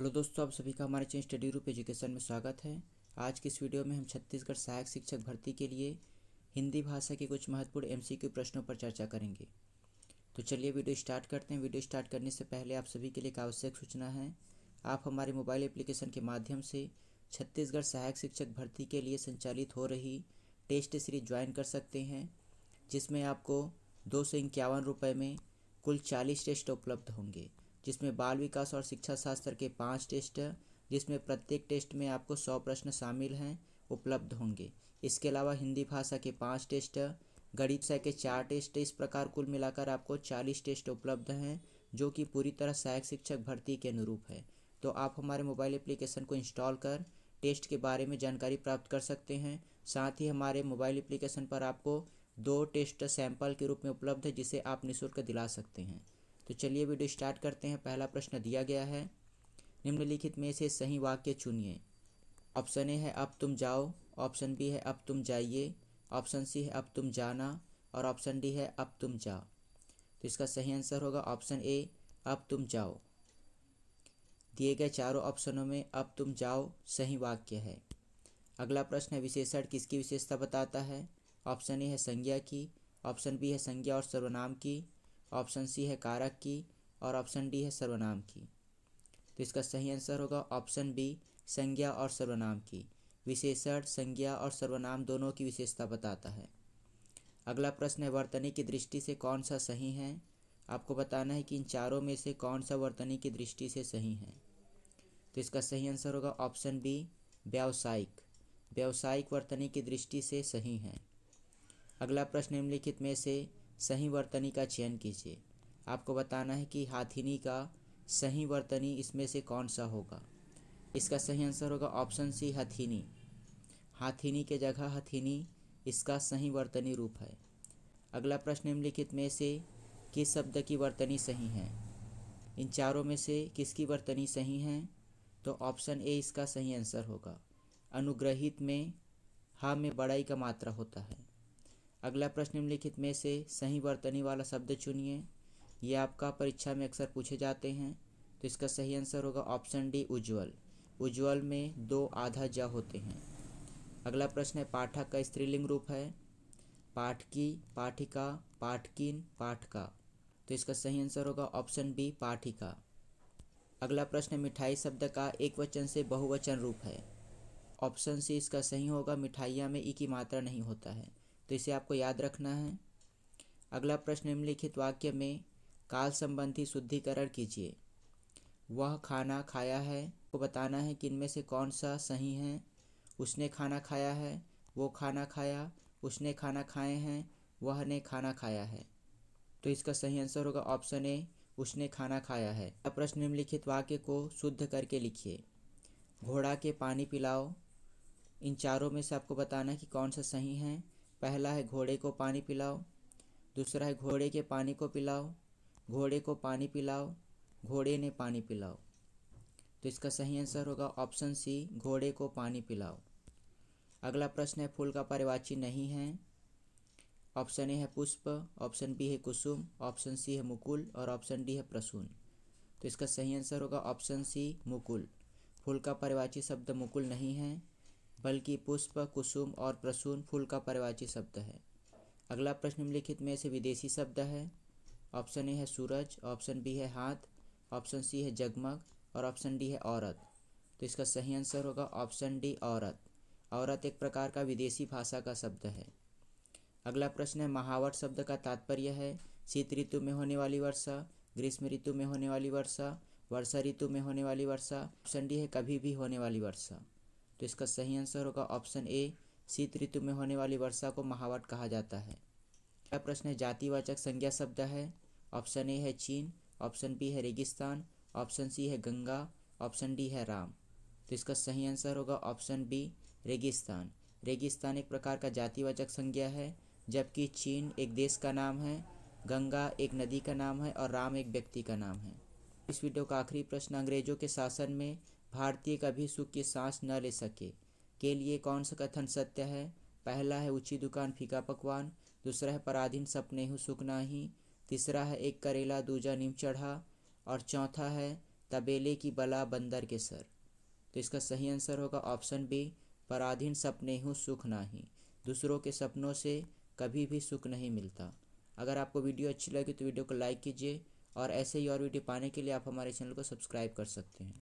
hello दोस्तों आप सभी का हमारे चैनल स्टडी रूप एजुकेशन में स्वागत है आज के इस वीडियो में हम छत्तीसगढ़ सहायक शिक्षक भर्ती के लिए हिंदी भाषा के कुछ महत्वपूर्ण एमसीक्यू प्रश्नों पर चर्चा करेंगे तो चलिए वीडियो स्टार्ट करते हैं वीडियो स्टार्ट करने से पहले आप सभी के लिए एक आवश्यक सूचना है आप हमारे मोबाइल एप्लीकेशन के माध्यम से छत्तीसगढ़ सहायक शिक्षक भर्ती के लिए संचालित हो रही टेस्ट सीरीज ज्वाइन कर सकते हैं जिसमें आपको दो सौ इक्यावन रुपये में कुल चालीस टेस्ट उपलब्ध होंगे जिसमें बाल विकास और शिक्षा शास्त्र के पाँच टेस्ट हैं जिसमें प्रत्येक टेस्ट में आपको सौ प्रश्न शामिल हैं उपलब्ध होंगे इसके अलावा हिंदी भाषा के पाँच टेस्ट गणित सह के चार टेस्ट इस प्रकार कुल मिलाकर आपको चालीस टेस्ट उपलब्ध हैं जो कि पूरी तरह सहायक शिक्षक भर्ती के अनुरूप है तो आप हमारे मोबाइल एप्लीकेशन को इंस्टॉल कर टेस्ट के बारे में जानकारी प्राप्त कर सकते हैं साथ ही हमारे मोबाइल एप्लीकेशन पर आपको दो टेस्ट सैंपल के रूप में उपलब्ध है जिसे आप निःशुल्क दिला सकते हैं तो चलिए वीडियो स्टार्ट करते हैं पहला प्रश्न दिया गया है निम्नलिखित में से सही वाक्य चुनिए ऑप्शन ए है अब तुम जाओ ऑप्शन बी है अब तुम जाइए ऑप्शन सी है अब तुम जाना और ऑप्शन डी है अब तुम जाओ तो इसका सही आंसर होगा ऑप्शन ए अब तुम जाओ दिए गए चारों ऑप्शनों में अब तुम जाओ सही वाक्य है अगला प्रश्न विशेषण किसकी विशेषता बताता है ऑप्शन ए है संज्ञा की ऑप्शन बी है संज्ञा और सर्वनाम की ऑप्शन सी है कारक की और ऑप्शन डी है सर्वनाम की तो इसका सही आंसर होगा ऑप्शन बी संज्ञा और सर्वनाम की विशेषण संज्ञा और सर्वनाम दोनों की विशेषता बताता है अगला प्रश्न है वर्तनी की दृष्टि से कौन सा सही है आपको बताना है कि इन चारों में से कौन सा वर्तनी की दृष्टि से सही है तो इसका सही आंसर होगा ऑप्शन बी व्यावसायिक व्यावसायिक वर्तनी की दृष्टि से सही है अगला प्रश्न निम्नलिखित में से सही वर्तनी का चयन कीजिए आपको बताना है कि हाथिनी का सही वर्तनी इसमें से कौन सा होगा इसका सही आंसर होगा ऑप्शन सी हथीनी हाथिनी के जगह हथिनी इसका सही वर्तनी रूप है अगला प्रश्न निम्नलिखित में से किस शब्द की वर्तनी सही है इन चारों में से किसकी वर्तनी सही है तो ऑप्शन ए इसका सही आंसर होगा अनुग्रहित में हा में बड़ाई का मात्रा होता है अगला प्रश्न निम्नलिखित में से सही वर्तनी वाला शब्द चुनिए ये आपका परीक्षा में अक्सर पूछे जाते हैं तो इसका सही आंसर होगा ऑप्शन डी उज्ज्वल उज्ज्वल में दो आधा ज होते हैं अगला प्रश्न है पाठक का स्त्रीलिंग रूप है पाठकी पाठिका पाठकिन पाठका तो इसका सही आंसर होगा ऑप्शन बी पाठिका अगला प्रश्न मिठाई शब्द का एक वचन से बहुवचन रूप है ऑप्शन सी इसका सही होगा मिठाइयाँ में ई की मात्रा नहीं होता है तो इसे आपको याद रखना है अगला प्रश्न निम्नलिखित वाक्य में काल संबंधी शुद्धिकरण कीजिए वह खाना खाया है को बताना है कि इनमें से कौन सा सही है उसने खाना खाया है वो खाना खाया उसने खाना खाए हैं वह ने खाना खाया है तो इसका सही आंसर होगा ऑप्शन ए उसने खाना खाया है अब प्रश्न निम्नलिखित वाक्य को शुद्ध करके लिखिए घोड़ा के पानी पिलाओ इन चारों में से आपको बताना कि कौन सा सही है पहला है घोड़े को पानी पिलाओ दूसरा है घोड़े के पानी को पिलाओ घोड़े को पानी पिलाओ घोड़े ने पानी पिलाओ तो इसका सही आंसर होगा ऑप्शन सी घोड़े को पानी पिलाओ अगला प्रश्न है फूल का परिवाची नहीं है ऑप्शन ए है पुष्प ऑप्शन बी है कुसुम ऑप्शन सी है मुकुल और ऑप्शन डी है प्रसून तो इसका सही आंसर होगा ऑप्शन सी मुकुल फूल का परिवाची शब्द मुकुल नहीं है बल्कि पुष्प कुसुम और प्रसून फूल का परिवाची शब्द है अगला प्रश्न निम्नलिखित में से विदेशी शब्द है ऑप्शन ए है सूरज ऑप्शन बी है हाथ ऑप्शन सी है जगमग और ऑप्शन डी है औरत तो इसका सही आंसर होगा ऑप्शन डी औरत औरत एक प्रकार का विदेशी भाषा का शब्द है अगला प्रश्न है महावट शब्द का तात्पर्य है शीत ऋतु में होने वाली वर्षा ग्रीष्म ऋतु में होने वाली वर्षा वर्षा ऋतु में होने वाली वर्षा ऑप्शन डी है कभी भी होने वाली वर्षा तो इसका सही आंसर होगा ऑप्शन ए शीत ऋतु में होने वाली वर्षा को महावट कहा जाता है अगला प्रश्न है जातिवाचक संज्ञा शब्द है ऑप्शन ए है चीन ऑप्शन बी है रेगिस्तान ऑप्शन सी है गंगा ऑप्शन डी है राम तो इसका सही आंसर होगा ऑप्शन बी रेगिस्तान रेगिस्तान एक प्रकार का जातिवाचक संज्ञा है जबकि चीन एक देश का नाम है गंगा एक नदी का नाम है और राम एक व्यक्ति का नाम है इस वीडियो का आखिरी प्रश्न अंग्रेजों के शासन में भारतीय कभी सुख की सांस न ले सके के लिए कौन सा कथन सत्य है पहला है ऊंची दुकान फीका पकवान दूसरा है पराधीन सपने हो सुख नाही तीसरा है एक करेला दूजा नीम चढ़ा और चौथा है तबेले की बला बंदर के सर तो इसका सही आंसर होगा ऑप्शन बी पराधीन सपने हो सुख नाही दूसरों के सपनों से कभी भी सुख नहीं मिलता अगर आपको वीडियो अच्छी लगी तो वीडियो को लाइक कीजिए और ऐसे ही और वीडियो पाने के लिए आप हमारे चैनल को सब्सक्राइब कर सकते हैं